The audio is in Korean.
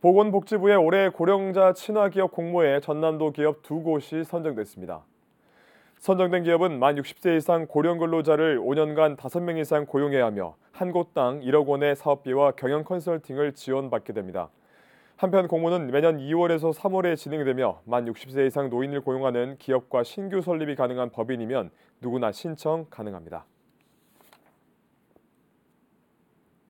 보건복지부의 올해 고령자 친화기업 공모에 전남도 기업 두 곳이 선정됐습니다. 선정된 기업은 만 60세 이상 고령 근로자를 5년간 5명 이상 고용해야 하며 한 곳당 1억 원의 사업비와 경영 컨설팅을 지원받게 됩니다. 한편 공모는 매년 2월에서 3월에 진행되며 만 60세 이상 노인을 고용하는 기업과 신규 설립이 가능한 법인이면 누구나 신청 가능합니다.